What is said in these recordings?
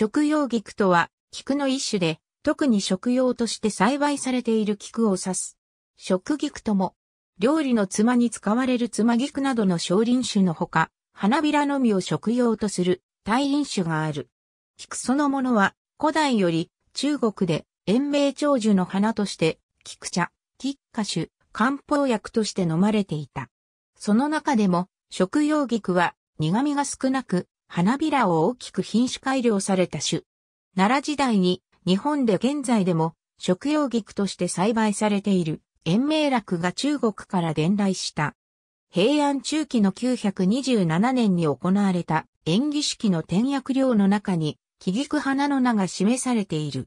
食用菊とは、菊の一種で、特に食用として栽培されている菊を指す。食菊とも、料理のつまに使われるつま菊などの少林種のほか、花びらのみを食用とする大輪種がある。菊そのものは、古代より中国で延命長寿の花として、菊茶、菊花種、漢方薬として飲まれていた。その中でも、食用菊は苦味が少なく、花びらを大きく品種改良された種。奈良時代に日本で現在でも食用菊として栽培されている延命楽が中国から伝来した。平安中期の927年に行われた演技式の典薬料の中に、木菊花の名が示されている。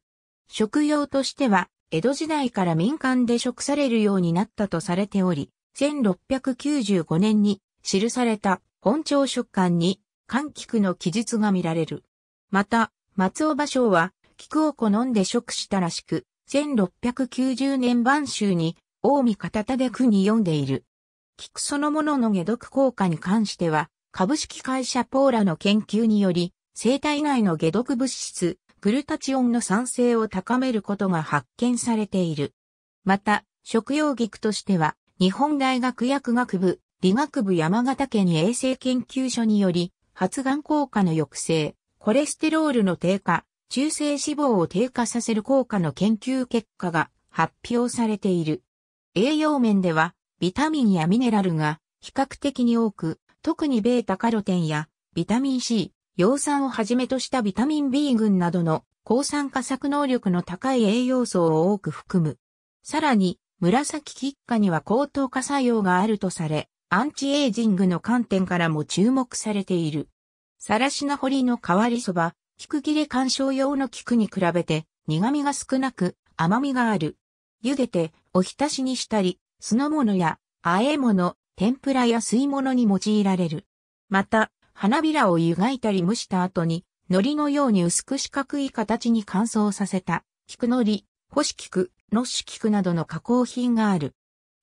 食用としては、江戸時代から民間で食されるようになったとされており、1695年に記された本朝食館に寒菊の記述が見られる。また、松尾芭蕉は、菊を好んで食したらしく、1690年晩秋に、近江片田で句に読んでいる。菊そのものの下毒効果に関しては、株式会社ポーラの研究により、生体内の下毒物質、グルタチオンの酸性を高めることが発見されている。また、食用菊としては、日本大学薬学部、理学部山形県衛生研究所により、発がん効果の抑制、コレステロールの低下、中性脂肪を低下させる効果の研究結果が発表されている。栄養面では、ビタミンやミネラルが比較的に多く、特に β カロテンやビタミン C、葉酸をはじめとしたビタミン B 群などの抗酸化作能力の高い栄養素を多く含む。さらに、紫菊花には高等化作用があるとされ、アンチエイジングの観点からも注目されている。さらしな堀の変わりそば、菊切れ干賞用の菊に比べて苦味が少なく甘みがある。茹でてお浸しにしたり、酢の物や和え物、天ぷらや吸い物に用いられる。また、花びらを湯がいたり蒸した後に、海苔のように薄く四角い形に乾燥させた、菊のり、干し菊、のし菊などの加工品がある。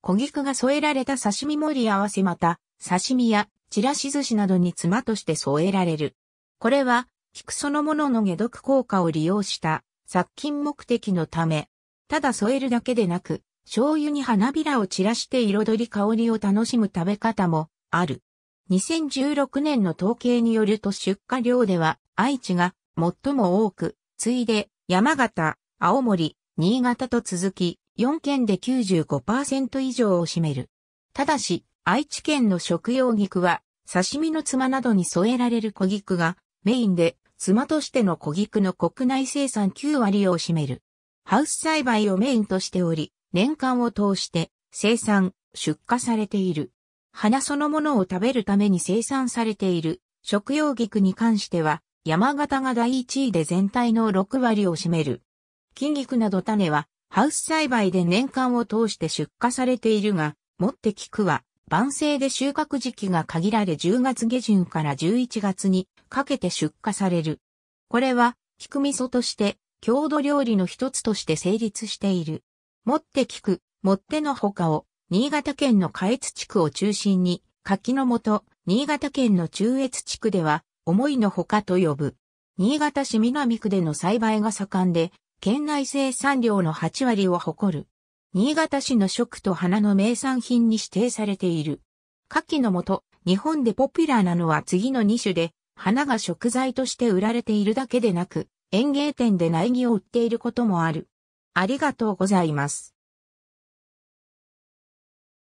小菊が添えられた刺身盛り合わせまた、刺身やちらし寿司などに妻として添えられる。これは、菊そのものの解毒効果を利用した殺菌目的のため、ただ添えるだけでなく、醤油に花びらを散らして彩り香りを楽しむ食べ方もある。2016年の統計によると出荷量では愛知が最も多く、次いで山形、青森、新潟と続き、4県で95%以上を占める。ただし、愛知県の食用菊は、刺身のつまなどに添えられる小菊が、メインで、妻としての小菊の国内生産9割を占める。ハウス栽培をメインとしており、年間を通して生産、出荷されている。花そのものを食べるために生産されている食用菊に関しては、山形が第1位で全体の6割を占める。金菊など種はハウス栽培で年間を通して出荷されているが、もって菊は晩成で収穫時期が限られ10月下旬から11月にかけて出荷される。これは菊味噌として郷土料理の一つとして成立している。もって菊、もってのほかを新潟県の下越地区を中心に柿のと、新潟県の中越地区では思いのほかと呼ぶ。新潟市南区での栽培が盛んで、県内生産量の8割を誇る。新潟市の食と花の名産品に指定されている。夏季のもと、日本でポピュラーなのは次の2種で、花が食材として売られているだけでなく、園芸店で苗木を売っていることもある。ありがとうございます。